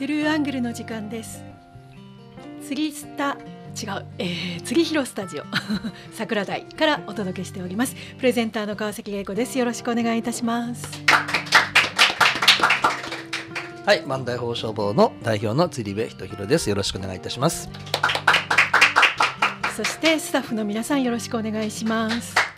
トゥルーアングルの時間です釣りスタ違う、えー、釣り広スタジオ 桜台からお届けしておりますプレゼンターの川崎玲子ですよろしくお願いいたしますはい万代放送防の代表の釣部ひとですよろしくお願いいたしますそしてスタッフの皆さんよろしくお願いします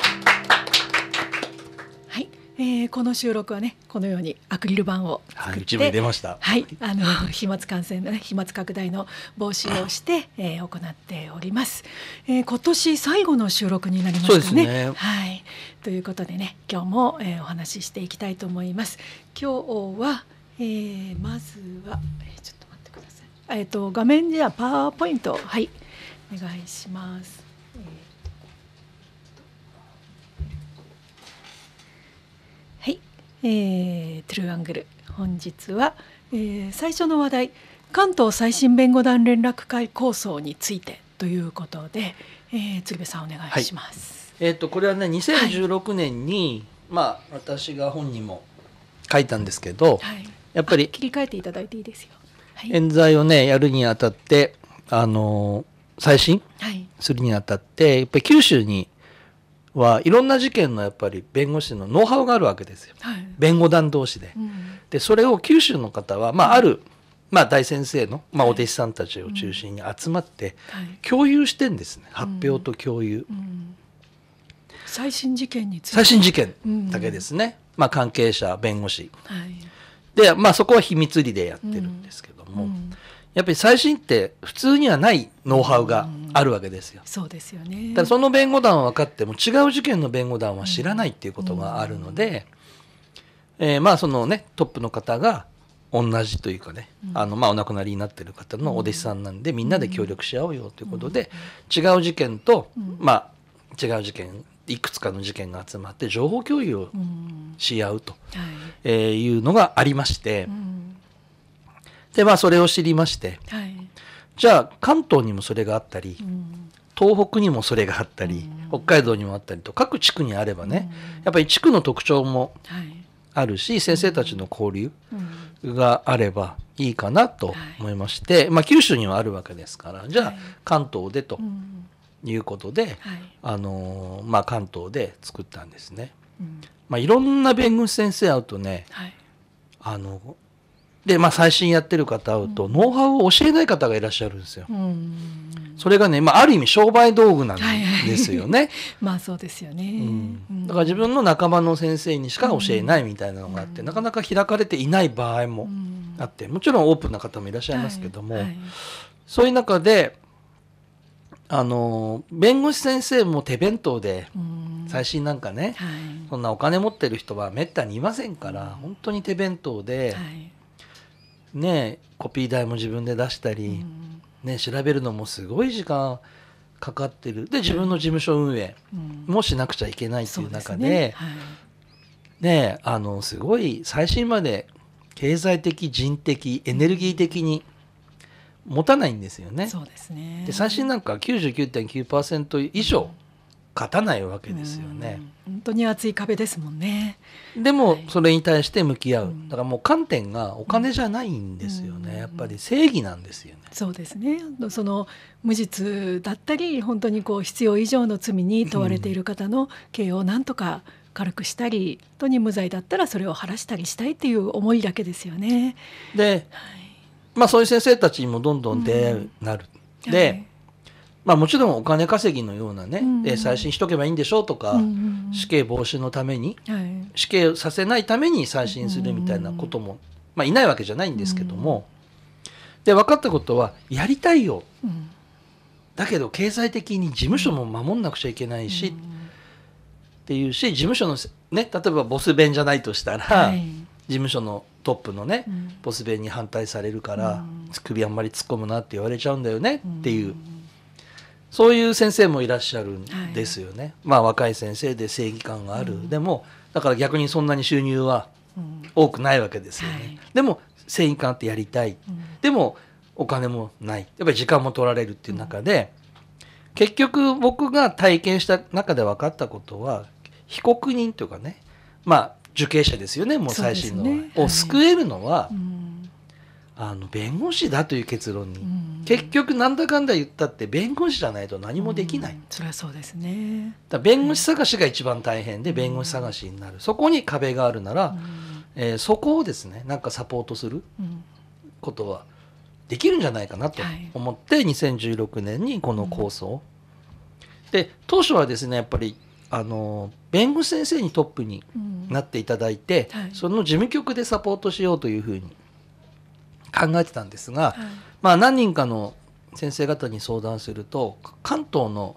えー、この収録はねこのようにアクリル板を作って、はい、出ましたはいあの飛沫感染の、ね、飛沫拡大の防止をして、えー、行っております、えー、今年最後の収録になりましたね、ね、はいということでね今日も、えー、お話ししていきたいと思います今日は、えー、まずは、えー、ちょっと待ってくださいえっ、ー、と画面ではパワーポイントはいお願いしますえー、トゥルーアングル本日は、えー、最初の話題関東最新弁護団連絡会構想についてということで、えー、鶴瓶さんお願いします。はい、えっ、ー、とこれはね2016年に、はい、まあ私が本人も書いたんですけど、はい、やっぱり切り替えていただいていいですよ。はい、冤罪をねやるにあたってあの再審するにあたってやっぱり九州にはいろんな事件のやっぱり弁護士のノウハウがあるわけですよ、はい、弁護団同士で。うん、でそれを九州の方は、まあ、ある、まあ、大先生の、まあ、お弟子さんたちを中心に集まって共有してんですね、はい、発表と共有、うんうん、最新事件について最新事件だけですね、まあ、関係者弁護士、はい、で、まあ、そこは秘密裏でやってるんですけども、やっぱり最新って普通にはないノウハウが、うんあるわけですよ。そうですよね。ただその弁護団は分かっても違う事件の弁護団は知らないっていうことがあるので、うんうん、えー、まあそのねトップの方が同じというかね、うん、あのまあお亡くなりになってる方のお弟子さんなんで、みんなで協力し合おうよということで、違う事件と、まあ違う事件いくつかの事件が集まって情報共有をし合うと、うんはいえー、いうのがありまして、うん、でまあそれを知りまして、はい、じゃあ関東にもそれがあったり、東北にもそれがあったり、北海道にもあったりと各地区にあればね、やっぱり地区の特徴もあるし、先生たちの交流があればいいかなと思いまして、まあ、九州にはあるわけですからじゃあ関東でということで、あのまあ、関東で作ったんですね。まあ、いろんな弁護士先生会うとね、あので、まあ、最新やってる方会うと、ノウハウを教えない方がいらっしゃるんですよ。それがね、まあ、ある意味商売道具なんですよね。はいはい、まあそうですよね、うん、だから自分の仲間の先生にしか教えないみたいなのがあって、うん、なかなか開かれていない場合もあって、もちろんオープンな方もいらっしゃいますけども、はいはい、そういう中であの弁護士先生も手弁当でうん最新なんかね、はい、そんなお金持ってる人はめったにいませんから、本当に手弁当で。はいねコピー代も自分で出したり、ね、調べるのもすごい時間かかってるで自分の事務所運営もしなくちゃいけないっていう中で,、ねあのすごい最新まで経済的人的エネルギー的に持たないんですよね。そうですねで最新なんか99.9%以上、うん勝たないわけですよね。本当に厚い壁ですもんね。でもそれに対して向き合う、だからもう観点がお金じゃないんですよね、やっぱり正義なんですよね。そうですねその無実だったり本当にこう必要以上の罪に問われている方の刑をなんとか軽くしたり、うん、とに無罪だったらそれを晴らしたりしたいっていう思いだけですよね。で、はい、まあそういう先生たちにもどんどん出会うなる。うん、で、はいまあ、もちろんお金稼ぎのようなね、うん、再審しとけばいいんでしょうとか、うんうん、死刑防止のために、はい、死刑させないために再審するみたいなことも、まあ、いないわけじゃないんですけども、で分かったことはやりたいよ、だけど経済的に事務所も守んなくちゃいけないし、っていうし事務所の、ね、例えばボス弁じゃないとしたら、はい、事務所のトップのね、ボス弁に反対されるから、首あんまり突っ込むなって言われちゃうんだよねっていう。そういう先生もいらっしゃるんですよね、はい、まあ若い先生で正義感がある、うん、でもだから逆にそんなに収入は多くないわけですよね、うんはい、でも正義感ってやりたい、でもお金もないやっぱり時間も取られるっていう中で、結局僕が体験した中で分かったことは被告人というかねまあ受刑者ですよねもう最新の、ね、を救えるのは、はいあの弁護士だという結論に、うん、結局なんだかんだ言ったって弁護士じゃないと何もできない、うん、それはそうですねだ弁護士探しが一番大変で弁護士探しになる、うん、そこに壁があるなら、えー、そこをですねなんかサポートすることはできるんじゃないかなと思って、はい、2016年にこの構想、で当初はですねやっぱりあの弁護士先生にトップになっていただいて、はい、その事務局でサポートしようというふうに考えてたんですが、はい、まあ、何人かの先生方に相談すると関東の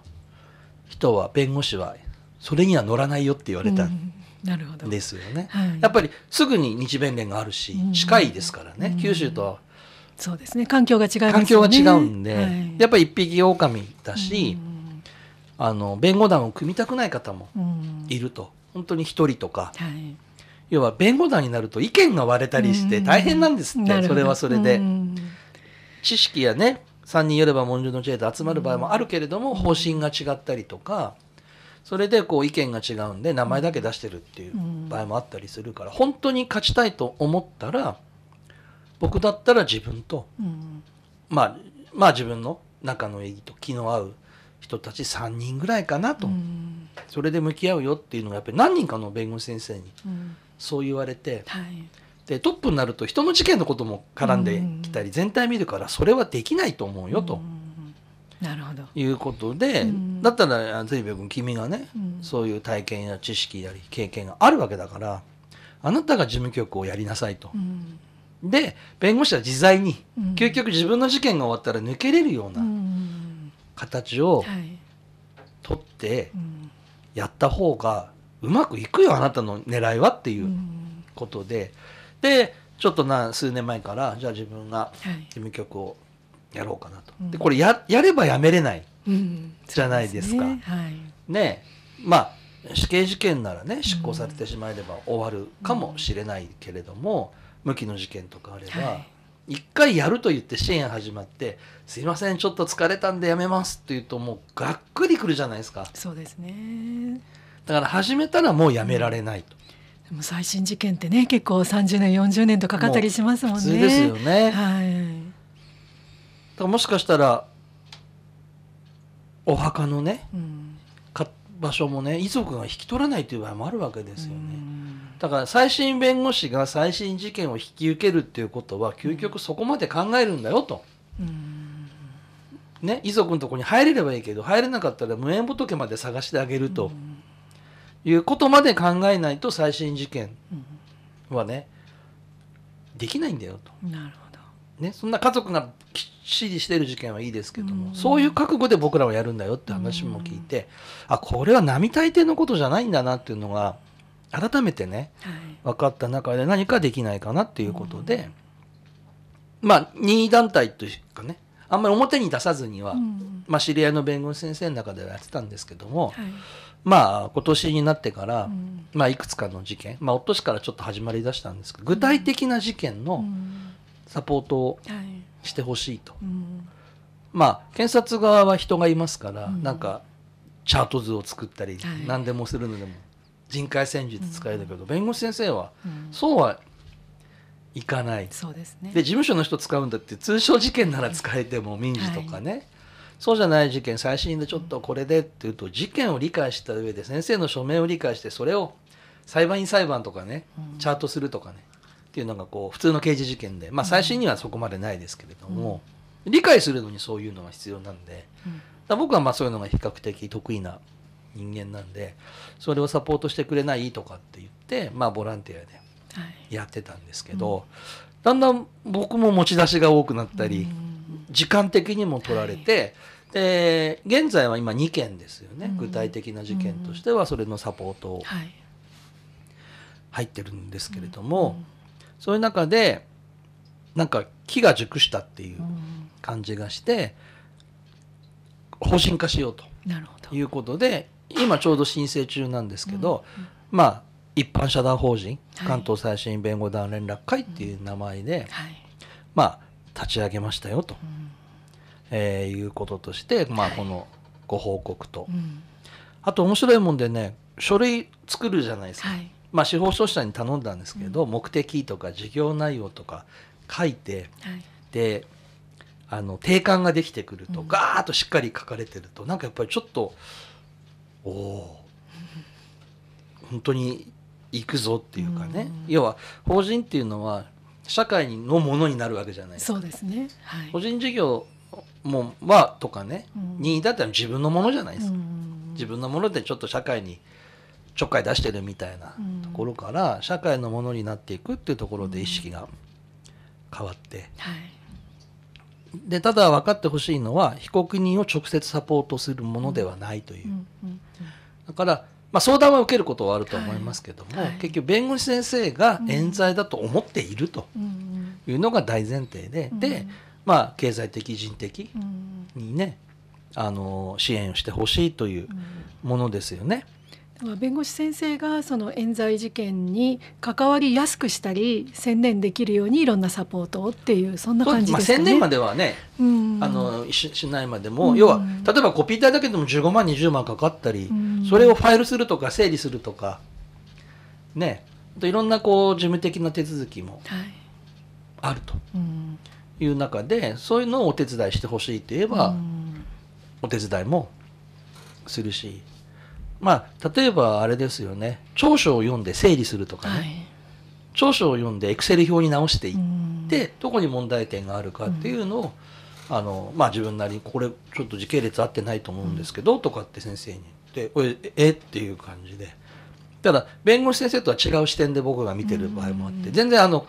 人は弁護士はそれには乗らないよって言われたんですよね。うんはい、やっぱりすぐに日弁連があるし、近いですからね、うん、九州とは。そうですね環境が違う、ね、環境が違うんで、はい、やっぱり一匹狼だし、あの弁護団を組みたくない方もいると、本当に一人とか、要は弁護団になると意見が割れたりして大変なんですって、うん、それはそれで、うん、知識やね3人よれば文書の知恵で集まる場合もあるけれども、方針が違ったりとかそれでこう意見が違うんで名前だけ出してるっていう場合もあったりするから本当に勝ちたいと思ったら僕だったら自分と、まあまあ自分の仲のいいと気の合う人たち3人ぐらいかなと、それで向き合うよっていうのがやっぱり何人かの弁護士先生に。うんそう言われて、はい、でトップになると人の事件のことも絡んできたり、全体見るからそれはできないと思うよと。なるほどいうことで、うん、だったら随分君君がね、うん、そういう体験や知識やり経験があるわけだからあなたが事務局をやりなさいと。うん、で弁護士は自在に、究極自分の事件が終わったら抜けれるような形を取ってやった方がうまくいくよあなたの狙いはっていうことで、うん、でちょっと何数年前からじゃあ自分が事務局をやろうかなと、はい、でこれややればやめれないじゃないですか。うん、すね、はいね、まあ死刑事件ならね執行されてしまえれば終わるかもしれないけれども、うん、無期の事件とかあれば、はい、一回やると言って支援始まって「すいませんちょっと疲れたんでやめます」って言うともうがっくりくるじゃないですか。そうですねだから始めたらもうやめられないと。でも最新事件ってね結構30年40年とかかったりしますもんね。普通ですよね。はい。だからもしかしたらお墓のね、うん、場所もね遺族が引き取らないという場合もあるわけですよね。だから再審弁護士が再審事件を引き受けるっていうことは究極そこまで考えるんだよと。ね、遺族のとこに入れればいいけど入れなかったら無縁仏まで探してあげると。いうことまで考えないと最新事件はね、できないんだよと。なるほど。ね、そんな家族がきっちりしてる事件はいいですけども、うん、そういう覚悟で僕らはやるんだよって話も聞いて、うん、あこれは並大抵のことじゃないんだなっていうのが改めてね、はい、分かった中で何かできないかなっていうことで、うん、まあ任意団体というかねあんまり表に出さずには、うん、まあ、知り合いの弁護士先生の中ではやってたんですけども、はい、まあ今年になってから、うん、まあ、いくつかの事件、まあ、おとしからちょっと始まりだしたんですけど具体的な事件のサポートをしてほしいと、はい、まあ検察側は人がいますから、うん、なんかチャート図を作ったり、何でもするのでも人海戦術使えるけど、弁護士先生は、そうはいかないそうですねで事務所の人使うんだって通称事件なら使えても民事とかね、はい、そうじゃない事件最新でちょっとこれでっていうと事件を理解した上で先生の署名を理解してそれを裁判員裁判とかね、チャートするとかねっていうのがこう普通の刑事事件でまあ最新にはそこまでないですけれども、うん、理解するのにそういうのが必要なんで、うん、僕はまあそういうのが比較的得意な人間なんでそれをサポートしてくれないとかって言ってまあボランティアでやってたんですけど、はいうん、だんだん僕も持ち出しが多くなったり、時間的にも取られて、はい、で現在は今2件ですよね、具体的な事件としてはそれのサポートを入ってるんですけれども、そういう中でなんか木が熟したっていう感じがして。方針化しようということで今ちょうど申請中なんですけど、まあ一般社団法人、はい、関東最新弁護団連絡会っていう名前で、うんはい、まあ立ち上げましたよと、うん、えー、いうこととして、まあ、このご報告と、はい、あと面白いもんでね書類作るじゃないですか、まあ、司法書士さんに頼んだんですけど、うん、目的とか事業内容とか書いて、であの定款ができてくると、ガーッとしっかり書かれてるとなんかやっぱりちょっとおお 本当に行くぞっていうかね、うん、要は法人っていうのは社会のものになるわけじゃないですか。そうですね、はい、個人事業もはとかね、意だったら自分のものじゃないですか。自分のものでちょっと社会にちょっかい出してるみたいなところから社会のものになっていくっていうところで意識が変わって、はい、でただ分かってほしいのは被告人を直接サポートするものではないという、だからまあ、相談は受けることはあると思いますけども、はいはい、結局弁護士先生が冤罪だと思っているというのが大前提で、うん、で、まあ、経済的人的にね、あの支援をしてほしいというものですよね。弁護士先生がその冤罪事件に関わりやすくしたり専念できるようにいろんなサポートっていうそんな感じですかね。まあ、専念まではね、うん、あのししないまでも、うん、要は例えばコピー代だけでも15万20万かかったり、うん、それをファイルするとか整理するとかねいろんなこう事務的な手続きもあるという中で、そういうのをお手伝いしてほしいといえば、お手伝いもするし。まあ、例えばあれですよね長所を読んで整理するとかね、はい、長所を読んでエクセル表に直していってどこに問題点があるかっていうのを、うん、あのまあ、自分なりにこれちょっと時系列合ってないと思うんですけど、うん、とかって先生に言って「ええっていう感じでただ弁護士先生とは違う視点で僕が見てる場合もあって、うん、全然あの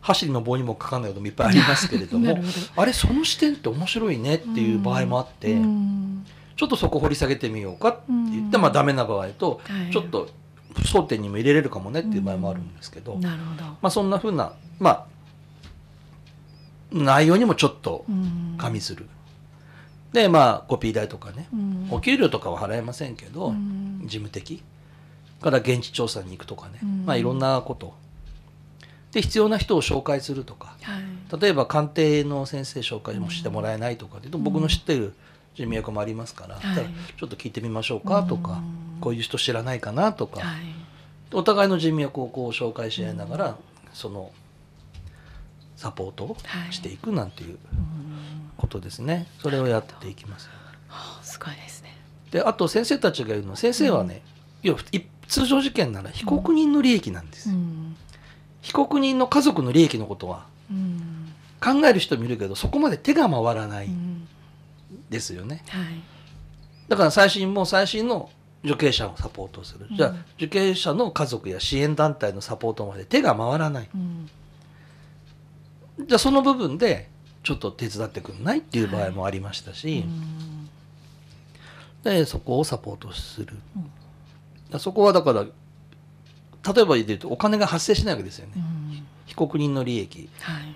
走りの棒にもかかんないこともいっぱいありますけれども あれその視点って面白いねっていう場合もあって。ちょっとそこ掘り下げてみようかって言って、まあダメな場合と、ちょっと争点にも入れれるかもねっていう場合もあるんですけど,、なるほどまあ、そんなふうな、まあ、内容にもちょっと加味する。でまあコピー代とかね、お給料とかは払えませんけど、事務的から現地調査に行くとかね、まあ、いろんなことで必要な人を紹介するとか、はい、例えば鑑定の先生紹介もしてもらえないとかで、僕の知ってる人脈もありますから,、はい、ちょっと聞いてみましょうかとかこういう人知らないかなとか、はい、お互いの人脈をこう紹介し合いながらそのサポートをしていくなんていうことですね、それをやっていきます。はあ、すごいですねであと先生たちが言うのは先生はね、うん、要は通常事件なら被告人の利益なんです、うん、被告人の家族の利益のことは、考える人もいるけどそこまで手が回らない、うんですよね、はい、だから最新も最新の受刑者をサポートする、うん、じゃあ受刑者の家族や支援団体のサポートまで手が回らない、うん、じゃあその部分でちょっと手伝ってくんないっていう場合もありましたし、はい、でそこをサポートする、うん、そこはだから例えば言うとお金が発生しないわけですよね、被告人の利益、はい、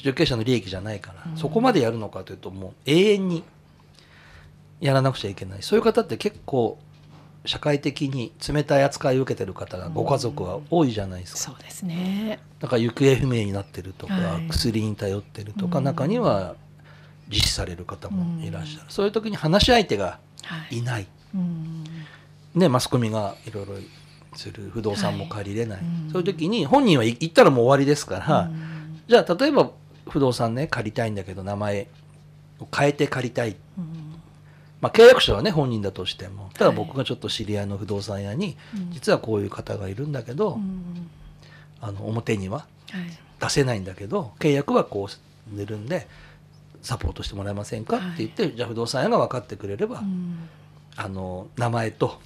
受刑者の利益じゃないから、そこまでやるのかというともう永遠にやらなくちゃいけないそういう方って結構社会的に冷たい扱いを受けてる方がご家族は多いじゃないですか、そうですねだから行方不明になってるとか、はい、薬に頼ってるとか、中には自死される方もいらっしゃる、そういう時に話し相手がいない、はいね、マスコミがいろいろする不動産も借りれない、はい、そういう時に本人は行ったらもう終わりですから、じゃあ例えば不動産ね借りたいんだけど名前を変えて借りたいまあ、契約者はね本人だとしてもただ僕がちょっと知り合いの不動産屋に、実はこういう方がいるんだけど、あの表には出せないんだけど、契約はこう出るんでサポートしてもらえませんかって言って、じゃあ不動産屋が分かってくれれば、あの名前と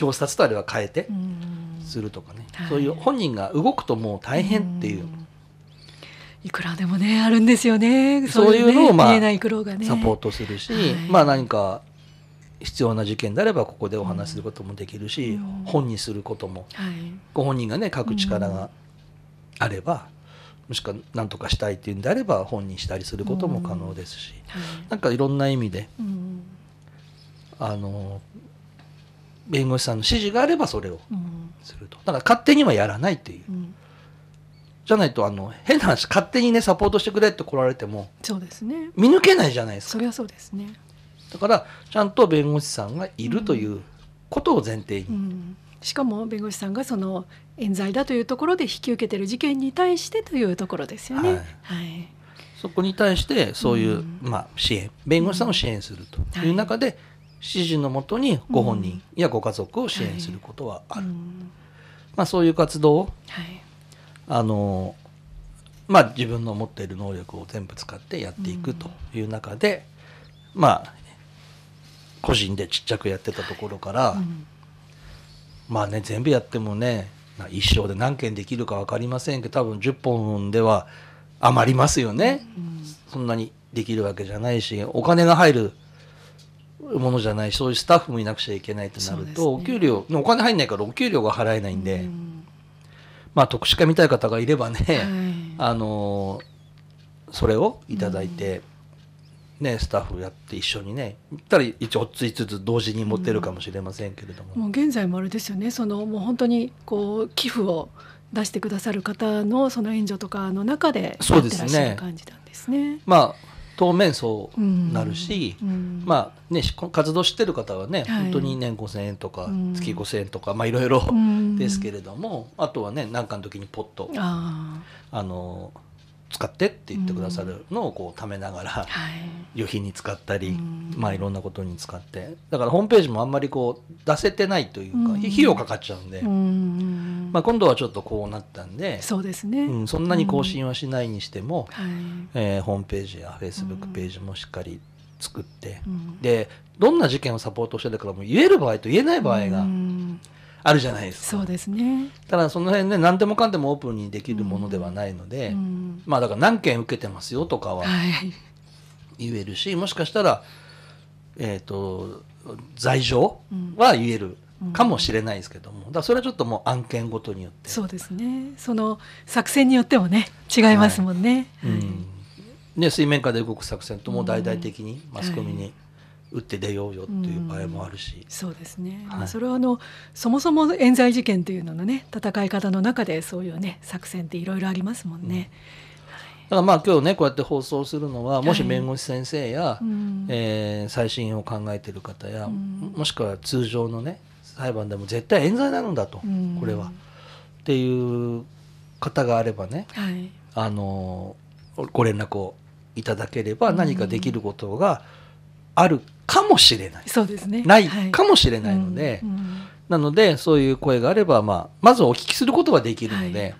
表札とあれは変えてするとかね、そういう本人が動くともう大変っていう。いくらでもねあるんですよねそういうのを、まあ、ね、ね、サポートするし、はい、まあ何か必要な事件であればここでお話することもできるし、うん、本にすることも、はい、ご本人がね書く力があれば、うん、もしくは何とかしたいっていうんであれば本にしたりすることも可能ですし、うんはい、なんかいろんな意味で、うん、あの弁護士さんの指示があればそれをすると、だから勝手にはやらないっていう。じゃないとあの変な話勝手にねサポートしてくれって来られてもそうですね見抜けないじゃないですかそれはそうですねだからちゃんと弁護士さんがいるということを前提に、うんうん、しかも弁護士さんがその冤罪だというところで引き受けてる事件に対してというところですよね。はい、はいそこに対してそういう、うん、まあ、支援弁護士さんを支援するという中で、うんはい、指示のもとにご本人やご家族を支援することはある、うんはい、まあ、そういう活動をあのまあ自分の持っている能力を全部使ってやっていくという中で、うん、まあ個人でちっちゃくやってたところから、うん、まあね全部やってもね一生で何件できるか分かりませんけど多分10本では余りますよね、うん、そんなにできるわけじゃないしお金が入るものじゃないそういうスタッフもいなくちゃいけないとなると、ね、お給料お金入んないからお給料が払えないんで、うん、まあ、特殊化見たい方がいればね、はい、あのそれをいただいて、うん、ね、スタッフやって一緒にね行ったら一応追いつつ同時に持ってるかもしれませんけれども、うん、もう現在もあれですよねそのもう本当にこう寄付を出してくださる方のその援助とかの中でそうですね感じなんですね。すねまあ当面そうなるし、まあね、活動してる方はね、本当に年5,000円とか月5,000円とか、まあいろいろですけれども、あとはね何かの時にポッとあの使ってって言ってくださるのをこう貯めながら、はい、旅費に使ったり、まあ、いろんなことに使ってだからホームページもあんまりこう出せてないというか、費用かかっちゃうんで、まあ、今度はちょっとこうなったんでそうですね、うん、そんなに更新はしないにしても、はえー、ホームページやフェイスブックページもしっかり作って、でどんな事件をサポートしてたかも言える場合と言えない場合があるじゃないですかそうですねただその辺ね何でもかんでもオープンにできるものではないので、うん、まあだから何件受けてますよとかは言えるし、はい、もしかしたらえっ、ー、と罪状は言える。かもしれないですけども、だそれはちょっともう案件ごとによってそうですねその作戦によってもね違いますもんね、はい、うんね、水面下で動く作戦とも大々的にマスコミに打って出ようよっていう場合もあるし、うん、そうですね、はい、それはあのそもそも冤罪事件というののね戦い方の中でそういうね作戦っていろいろありますもんね。だからまあ今日ねこうやって放送するのはもし弁護士先生や、え再審を考えてる方や、もしくは通常のね裁判でも絶対冤罪なのだと、これはっていう方があればね、はい、あのご連絡をいただければ何かできることがあるかもしれない。そうですね。ないかもしれないので、はいうんうん、なので、そういう声があれば、まあ、まずお聞きすることはできるので、はい、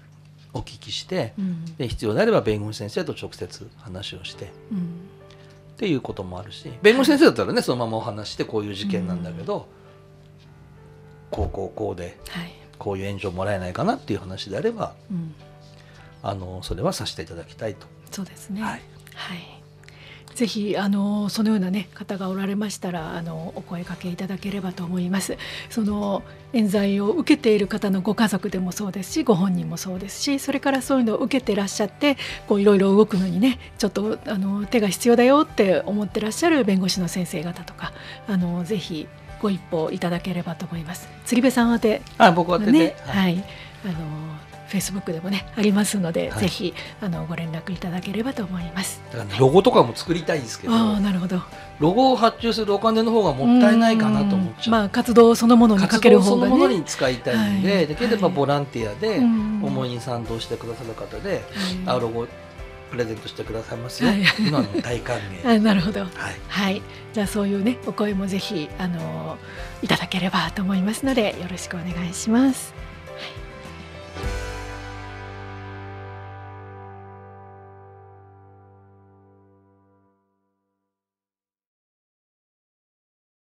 お聞きして、うん、で、必要であれば弁護士先生と直接話をして、うん、っていうこともあるし、弁護士先生だったらね、そのままお話して、こういう事件なんだけど、こうこうこうで、こういう援助もらえないかなっていう話であれば、あのそれはさせていただきたいと。そうですね、はい、はいぜひあのそのような、ね、方がおられましたらあのお声かけいただければと思います。その冤罪を受けている方のご家族でもそうですしご本人もそうですしそれからそういうのを受けてらっしゃっていろいろ動くのにねちょっとあの手が必要だよって思ってらっしゃる弁護士の先生方とかあのぜひご一報いただければと思います。釣部さん宛て、あ僕宛てね、はい、はい、あのフェイスブックでもねありますので、はい、ぜひあのご連絡いただければと思います。だからロゴとかも作りたいですけど、ああなるほど。ロゴを発注するお金の方がもったいないかなと思っちゃう。まあ活動そのものにかける方が、ね、活動そのものに使いたいんで、はい、できればボランティアで思いに賛同してくださる方で、はい、あロゴプレゼントしてくださいますよ、はい、今の大歓迎 あなるほど、はい、はい、じゃあそういうねお声もぜひあのいただければと思いますのでよろしくお願いします。